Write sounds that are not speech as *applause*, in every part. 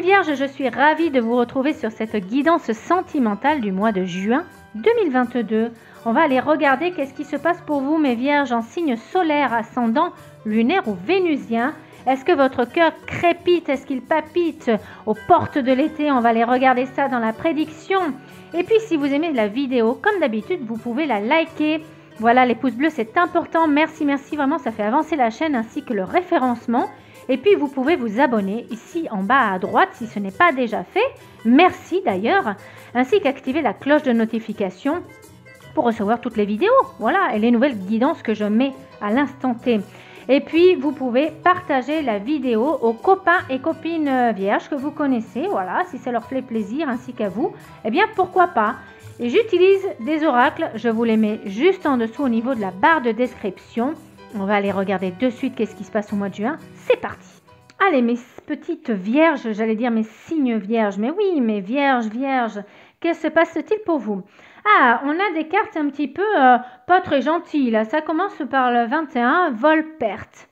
Mes Vierges, je suis ravie de vous retrouver sur cette guidance sentimentale du mois de juin 2022. On va aller regarder qu'est-ce qui se passe pour vous, mes Vierges, en signe solaire, ascendant, lunaire ou vénusien. Est-ce que votre cœur crépite Est-ce qu'il papite aux portes de l'été On va aller regarder ça dans la prédiction. Et puis, si vous aimez la vidéo, comme d'habitude, vous pouvez la liker. Voilà, les pouces bleus, c'est important. Merci, merci, vraiment, ça fait avancer la chaîne ainsi que le référencement. Et puis vous pouvez vous abonner ici en bas à droite si ce n'est pas déjà fait. Merci d'ailleurs. Ainsi qu'activer la cloche de notification pour recevoir toutes les vidéos. Voilà, et les nouvelles guidances que je mets à l'instant T. Et puis, vous pouvez partager la vidéo aux copains et copines euh, vierges que vous connaissez. Voilà, si ça leur fait plaisir ainsi qu'à vous, eh bien, pourquoi pas et J'utilise des oracles, je vous les mets juste en dessous au niveau de la barre de description. On va aller regarder de suite qu'est-ce qui se passe au mois de juin. C'est parti Allez, mes petites vierges, j'allais dire mes signes vierges, mais oui, mes vierges, vierges, qu'est-ce se passe-t-il pour vous Ah, on a des cartes un petit peu euh, pas très gentilles. Ça commence par le 21, vol-perte.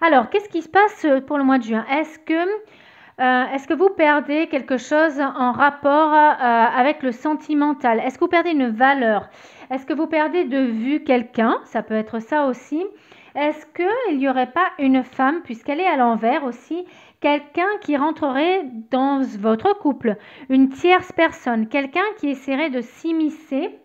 Alors, qu'est-ce qui se passe pour le mois de juin euh, Est-ce que, vous perdez quelque chose en rapport euh, avec le sentimental Est-ce que vous perdez une valeur Est-ce que vous perdez de vue quelqu'un Ça peut être ça aussi. Est-ce qu'il n'y aurait pas une femme, puisqu'elle est à l'envers aussi, quelqu'un qui rentrerait dans votre couple, une tierce personne, quelqu'un qui essaierait de s'immiscer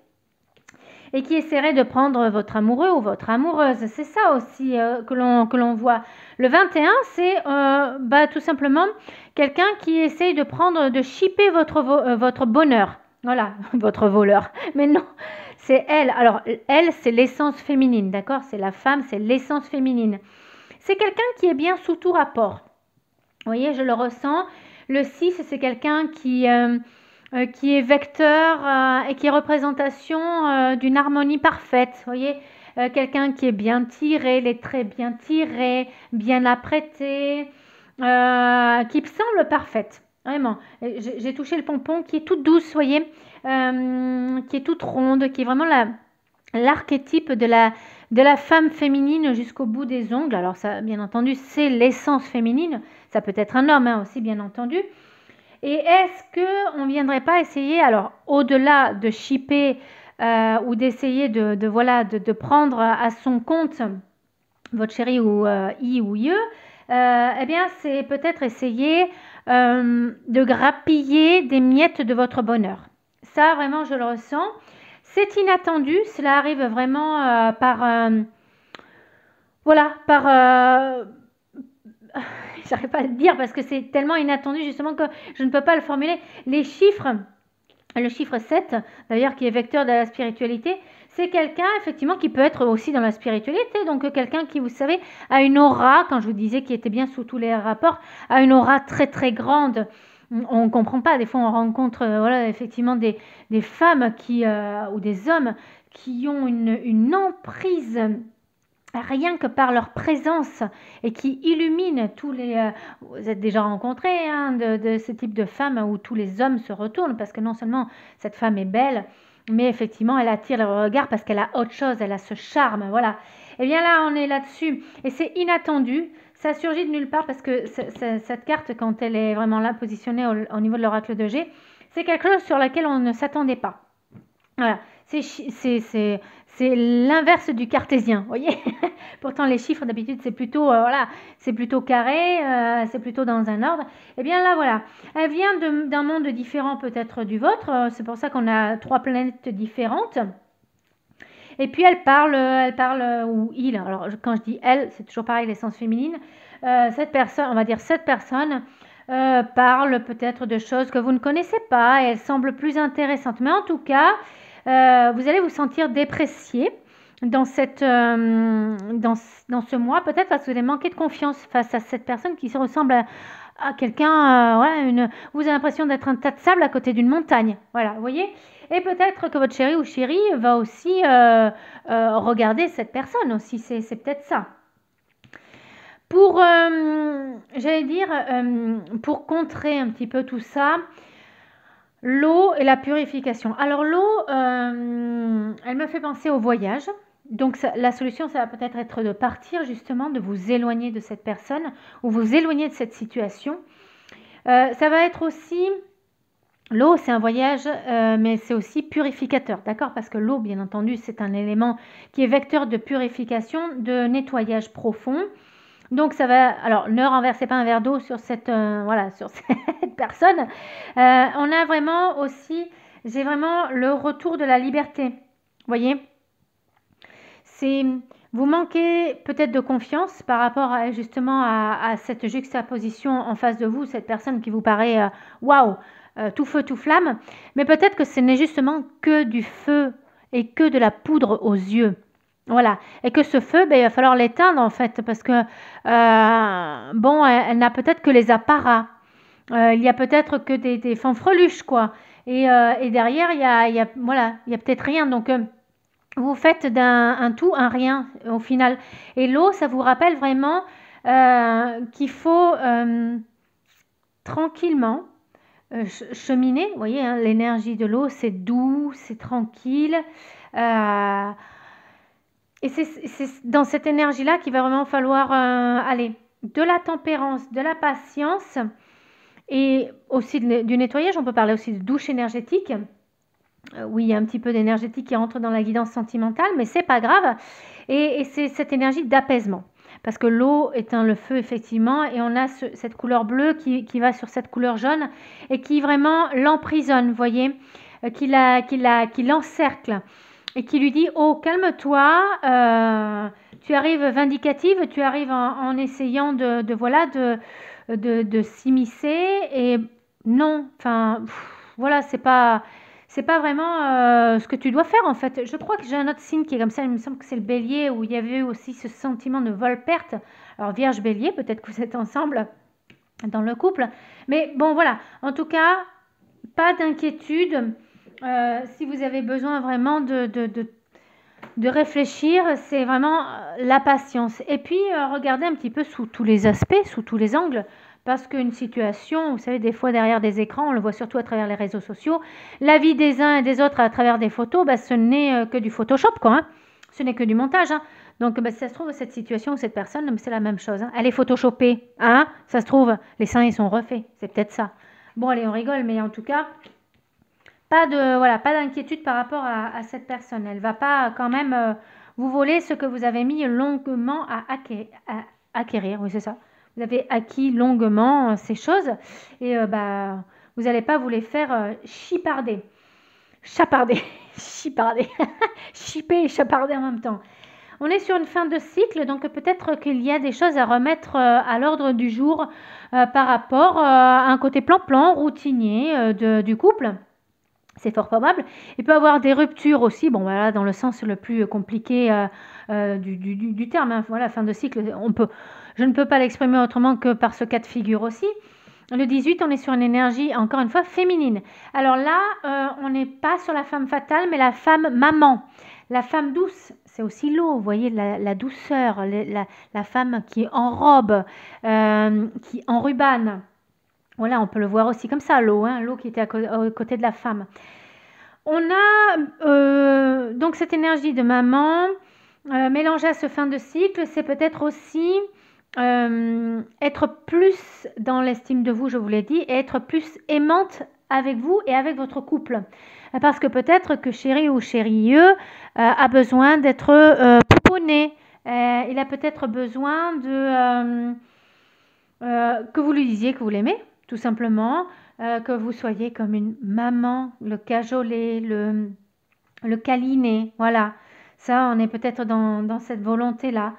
et qui essaierait de prendre votre amoureux ou votre amoureuse. C'est ça aussi euh, l'on que l'on voit. Le 21, c'est euh, bah, tout simplement quelqu'un qui essaye de prendre, de chipper votre, euh, votre bonheur. Voilà, *laughs* votre voleur. Mais non, c'est elle. Alors, elle, c'est l'essence féminine, d'accord C'est la femme, c'est l'essence féminine. C'est quelqu'un qui est bien sous tout rapport. Vous voyez, je le ressens. Le 6, c'est quelqu'un qui, euh, euh, qui est vecteur euh, et qui est représentation d'une harmonie parfaite. Vous voyez, quelqu'un qui est bien tiré, les traits bien tirés, bien apprêtés, qui semble parfaite. Vraiment, j'ai touché le pompon qui est toute douce, voyez, euh, qui est toute ronde, qui est vraiment l'archétype de la, de la femme féminine jusqu'au bout des ongles. Alors ça, bien entendu, c'est l'essence féminine. Ça peut être un homme hein, aussi, bien entendu. Et est-ce que on viendrait pas essayer, alors au-delà de chipper euh, ou d'essayer de, de, voilà de, de, prendre à son compte votre chéri ou euh, i ou ie, eh bien c'est peut-être essayer euh, de grappiller des miettes de votre bonheur. Ça, vraiment, je le ressens. C'est inattendu, cela arrive vraiment euh, par... Euh, voilà, par... *laughs* J'arrive pas à le dire parce que c'est tellement inattendu justement que je ne peux pas le formuler. Les chiffres, le chiffre 7 d'ailleurs qui est vecteur de la spiritualité, c'est quelqu'un effectivement qui peut être aussi dans la spiritualité, donc quelqu'un qui, vous savez, a une aura, quand je vous disais qui était bien sous tous les rapports, a une aura très très grande. On ne comprend pas, des fois on rencontre euh, voilà, effectivement des, des femmes qui, euh, ou des hommes qui ont une, une emprise rien que par leur présence et qui illumine tous les... Euh, vous êtes déjà rencontrés hein, de, de, ce type de femmes où tous les hommes se retournent parce que non seulement cette femme est belle, mais effectivement, elle attire le regard parce qu'elle a autre chose, elle a ce charme, voilà. Et eh bien là, on est là-dessus, et c'est inattendu, ça surgit de nulle part parce que cette carte, quand elle est vraiment là, positionnée au, niveau de l'oracle de G, c'est quelque chose sur laquelle on ne s'attendait pas. Voilà c'est l'inverse du cartésien, voyez *laughs* Pourtant, les chiffres, d'habitude, c'est plutôt, euh, c'est plutôt carré, euh, c'est plutôt dans un ordre. Eh bien, là, voilà. Elle vient d'un monde différent peut-être du vôtre. Euh, c'est pour ça qu'on a trois planètes différentes. Et puis, elle parle, elle parle, ou il, alors quand je dis elle, c'est toujours pareil, l'essence féminine. cette personne, on va dire cette personne, parle peut-être de choses que vous ne connaissez pas elle semble plus intéressante. Mais en tout cas, euh, vous allez vous sentir déprécié dans, cette, euh, dans, dans, ce mois, peut-être parce que vous allez manquer de confiance face à cette personne qui se ressemble à, quelqu'un, euh, une, vous avez l'impression d'être un tas de sable à côté d'une montagne. Voilà, vous voyez et peut-être que votre chéri ou chérie va aussi regarder cette personne aussi, c'est, c'est peut-être ça pour, j'allais dire, pour contrer un petit peu tout ça, L'eau et la purification. Alors l'eau, euh, elle me fait penser au voyage. Donc la solution, ça va peut-être être de partir justement, de vous éloigner de cette personne ou vous éloigner de cette situation. Euh, ça va être aussi, l'eau c'est un voyage, euh, mais c'est aussi purificateur, d'accord Parce que l'eau, bien entendu, c'est un élément qui est vecteur de purification, de nettoyage profond. Donc ça va. Alors ne renversez pas un verre d'eau sur cette euh, voilà *laughs* sur cette personne. Euh, on a vraiment aussi j'ai vraiment le retour de la liberté. Voyez, c'est vous manquez peut-être de confiance par rapport à, justement à, cette juxtaposition en face de vous, cette personne qui vous paraît euh, waouh tout feu tout flamme, mais peut-être que ce n'est justement que du feu et que de la poudre aux yeux. Voilà. Et que ce feu, ben, il va falloir l'éteindre en fait, parce que, euh, bon, elle, n'a peut-être que les apparats. Euh, il y a peut-être que des, des fanfreluches, quoi. Et, euh, derrière, il y a, voilà, il y a peut-être rien. Donc, vous faites d'un tout un rien au final. Et l'eau, ça vous rappelle vraiment qu'il faut tranquillement cheminer. Vous voyez, hein, l'énergie de l'eau, c'est doux, c'est tranquille. Euh, et c'est dans cette énergie-là qu'il va vraiment falloir euh, aller. De la tempérance, de la patience et aussi du nettoyage. On peut parler aussi de douche énergétique. Euh, oui, il y a un petit peu d'énergie qui rentre dans la guidance sentimentale, mais c'est pas grave. Et, c'est cette énergie d'apaisement. Parce que l'eau éteint le feu, effectivement, et on a cette couleur bleue qui, va sur cette couleur jaune et qui vraiment l'emprisonne, vous voyez, euh, qui l'encercle et qui lui dit Oh, calme-toi, euh, tu arrives vindicative, tu arrives en, essayant de, voilà de, de, s'immiscer et non, enfin voilà, c'est pas c'est pas vraiment euh, ce que tu dois faire en fait. Je crois que j'ai un autre signe qui est comme ça, il me semble que c'est le bélier où il y avait aussi ce sentiment de vol-perte. Alors, vierge bélier, peut-être que vous êtes ensemble dans le couple, mais bon, voilà, en tout cas, pas d'inquiétude. Euh, si vous avez besoin vraiment de, de, de, réfléchir, c'est vraiment euh, la patience. Et puis, euh, regardez un petit peu sous tous les aspects, sous tous les angles. Parce qu'une situation, vous savez, des fois derrière des écrans, on le voit surtout à travers les réseaux sociaux, la vie des uns et des autres à travers des photos, bah, ce n'est que du Photoshop, quoi. Hein. Ce n'est que du montage. Hein. Donc, bah, si ça se trouve, cette situation, cette personne, c'est la même chose. Hein. Elle est photoshopée. Hein ça se trouve, les seins, ils sont refaits. C'est peut-être ça. Bon, allez, on rigole, mais en tout cas, pas de voilà pas d'inquiétude par rapport à, cette personne. Elle va pas euh, quand même euh, vous voler ce que vous avez mis longuement à, acquérir. oui, c'est ça. Vous avez acquis longuement euh, ces choses et bah vous n'allez pas vous les faire chiparder, chaparder, *laughs* chiparder, *laughs* chiper et chaparder en même temps. On est sur une fin de cycle, donc peut-être qu'il y a des choses à remettre à l'ordre du jour par rapport à un côté plan-plan routinier du couple c'est fort probable. Il peut avoir des ruptures aussi, bon voilà, dans le sens le plus compliqué euh, euh, du, terme, hein. voilà, fin de cycle, on peut, je ne peux pas l'exprimer autrement que par ce cas de figure aussi. Le 18, on est sur une énergie, encore une fois, féminine. Alors là, euh, on n'est pas sur la femme fatale, mais la femme maman. La femme douce, c'est aussi l'eau, vous voyez, la, douceur, la, femme qui en enrobe, qui ruban voilà, on peut le voir aussi comme ça, l'eau, hein, l'eau qui était à, côté de la femme. On a euh, donc cette énergie de maman euh, mélangée à ce fin de cycle, c'est peut-être aussi euh, être plus dans l'estime de vous, je vous l'ai dit, et être plus aimante avec vous et avec votre couple. Parce que peut-être que chéri ou chérieux a besoin d'être euh, pouponné. il a peut-être besoin de que vous lui disiez que vous l'aimez, tout simplement, euh, que vous soyez comme une maman, le cajoler, le, le câliner, voilà. Ça, on est peut-être dans, cette volonté-là.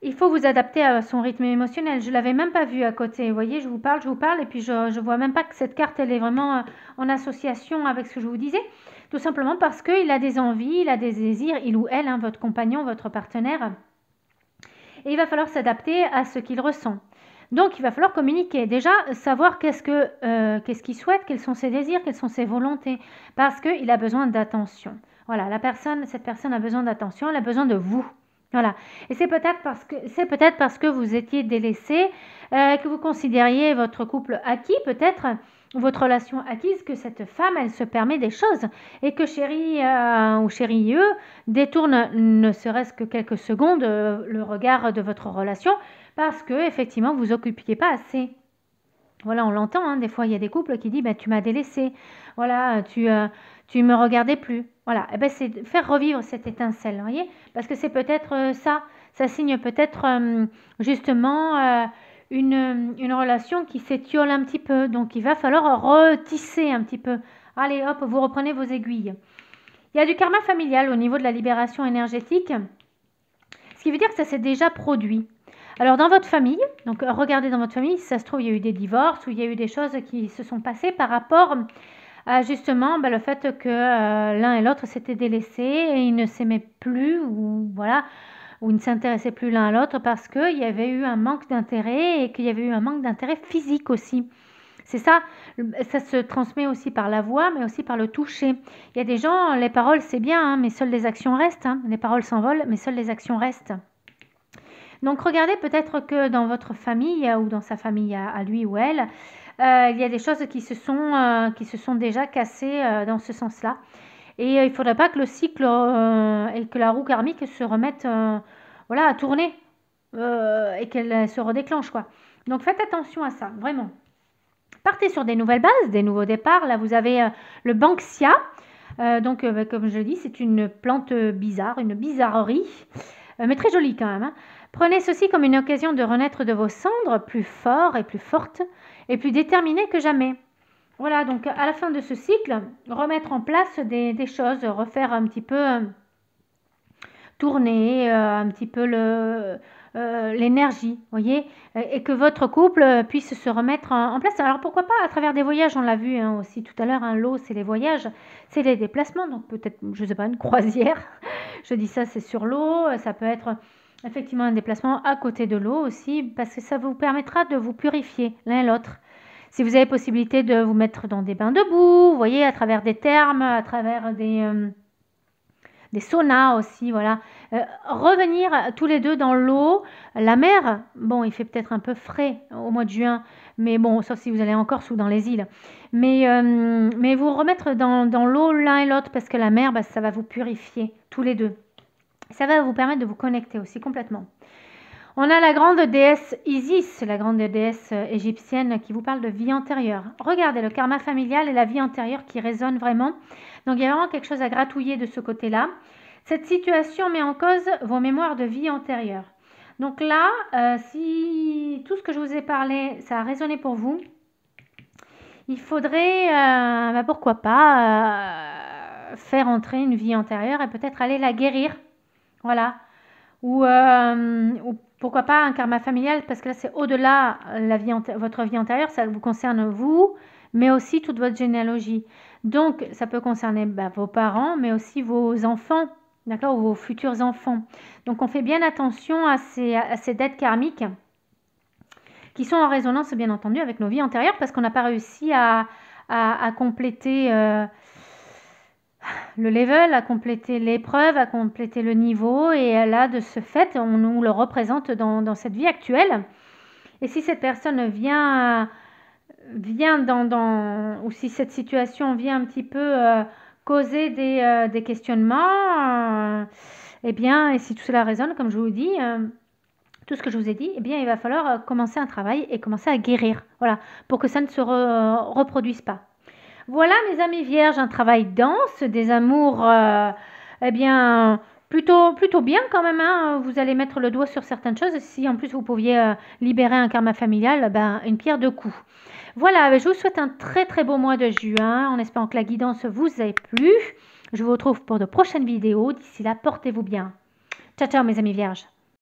Il faut vous adapter à son rythme émotionnel. Je ne l'avais même pas vu à côté. Vous voyez, je vous parle, je vous parle, et puis je ne vois même pas que cette carte, elle est vraiment euh, en association avec ce que je vous disais. Tout simplement parce qu'il a des envies, il a des désirs, il ou elle, hein, votre compagnon, votre partenaire. Et il va falloir s'adapter à ce qu'il ressent. Donc il va falloir communiquer. Déjà, savoir qu'est-ce que euh, qu'est-ce qu'il souhaite, quels sont ses désirs, quelles sont ses volontés, parce qu'il a besoin d'attention. Voilà, la personne, cette personne a besoin d'attention, elle a besoin de vous. Voilà. Et c'est peut-être parce que c'est peut-être parce que vous étiez délaissé, euh, que vous considériez votre couple acquis, peut-être votre relation acquise, que cette femme, elle se permet des choses et que chérie euh, ou chérieux détourne ne serait-ce que quelques secondes le regard de votre relation parce que effectivement vous occupiez pas assez. Voilà, on l'entend, hein, des fois il y a des couples qui disent ben, tu m'as délaissé, voilà, tu, ne euh, tu me regardais plus. Voilà, et eh ben, c'est faire revivre cette étincelle, voyez, parce que c'est peut-être euh, ça, ça signe peut-être euh, justement une, une, relation qui s'étiole un petit peu, donc il va falloir retisser un petit peu. Allez hop, vous reprenez vos aiguilles. Il y a du karma familial au niveau de la libération énergétique, ce qui veut dire que ça s'est déjà produit. Alors dans votre famille, donc regardez dans votre famille, si ça se trouve, il y a eu des divorces ou il y a eu des choses qui se sont passées par rapport à justement bah, le fait que euh, l'un et l'autre s'étaient délaissés et ils ne s'aimaient plus ou voilà ou ils ne s'intéressaient plus l'un à l'autre parce qu'il y avait eu un manque d'intérêt et qu'il y avait eu un manque d'intérêt physique aussi. C'est ça, ça se transmet aussi par la voix, mais aussi par le toucher. Il y a des gens, les paroles c'est bien, hein, mais seules les actions restent. Hein. Les paroles s'envolent, mais seules les actions restent. Donc regardez peut-être que dans votre famille euh, ou dans sa famille à, lui ou elle, euh, il y a des choses qui se sont, euh, qui se sont déjà cassées dans ce sens-là. Et il ne faudrait pas que le cycle et que la roue karmique se remette voilà, à tourner et qu'elle se redéclenche. Quoi. Donc faites attention à ça, vraiment. Partez sur des nouvelles bases, des nouveaux départs. Là, vous avez le Banksia. donc, bah, comme je le dis, c'est une plante bizarre, une bizarrerie, mais très jolie quand même. Hein. Prenez ceci comme une occasion de renaître de vos cendres plus fort et plus forte et plus déterminé que jamais. Voilà, donc à la fin de ce cycle, remettre en place des, choses, refaire un petit peu euh, tourner euh, un petit peu le, euh, l'énergie, voyez, et que votre couple puisse se remettre en, place. Alors pourquoi pas à travers des voyages, on l'a vu hein, aussi tout à l'heure, hein, l'eau c'est les voyages, c'est les déplacements, donc peut-être, je ne sais pas, une *laughs* croisière, je dis ça c'est sur l'eau, ça peut être Effectivement, un déplacement à côté de l'eau aussi, parce que ça vous permettra de vous purifier l'un et l'autre. Si vous avez possibilité de vous mettre dans des bains debout, vous voyez, à travers des thermes, à travers des, euh, des saunas aussi, voilà. Euh, revenir tous les deux dans l'eau, la mer, bon, il fait peut-être un peu frais au mois de juin, mais bon, sauf si vous allez en Corse ou dans les îles. Mais, euh, mais vous remettre dans, l'eau l'un et l'autre, parce que la mer, bah, ça va vous purifier tous les deux. Ça va vous permettre de vous connecter aussi complètement. On a la grande déesse Isis, la grande déesse euh, égyptienne qui vous parle de vie antérieure. Regardez le karma familial et la vie antérieure qui résonnent vraiment. Donc il y a vraiment quelque chose à gratouiller de ce côté-là. Cette situation met en cause vos mémoires de vie antérieure. Donc là, euh, si tout ce que je vous ai parlé, ça a résonné pour vous, il faudrait, euh, bah, pourquoi pas, faire entrer une vie antérieure et peut-être aller la guérir voilà. Euh, ou, pourquoi pas un karma familial, parce que là, c'est au-delà euh, la vie votre vie antérieure, ça vous concerne vous, mais aussi toute votre généalogie. Donc, ça peut concerner bah, vos parents, mais aussi vos enfants, d'accord, ou vos futurs enfants. Donc, on fait bien attention à ces, dettes karmiques qui sont en résonance, bien entendu, avec nos vies antérieures, parce qu'on n'a pas réussi à, compléter. Euh, le level, a complété l'épreuve, a complété le niveau, et là, de ce fait, on nous le représente dans, cette vie actuelle. Et si cette personne vient, vient dans, ou si cette situation vient un petit peu euh, causer des, euh, questionnements, et euh, eh bien, et si tout cela résonne, comme je vous dis, tout ce que je vous ai dit, eh bien, il va falloir commencer un travail et commencer à guérir, voilà, pour que ça ne se reproduise pas. Voilà, mes amis vierges, un travail dense, des amours, euh, eh bien, plutôt, plutôt bien quand même. Hein. Vous allez mettre le doigt sur certaines choses. Si en plus vous pouviez euh, libérer un karma familial, ben, une pierre de coups. Voilà, ben, je vous souhaite un très très beau mois de juin, en espérant que la guidance vous ait plu. Je vous retrouve pour de prochaines vidéos. D'ici là, portez-vous bien. Ciao, ciao, mes amis vierges.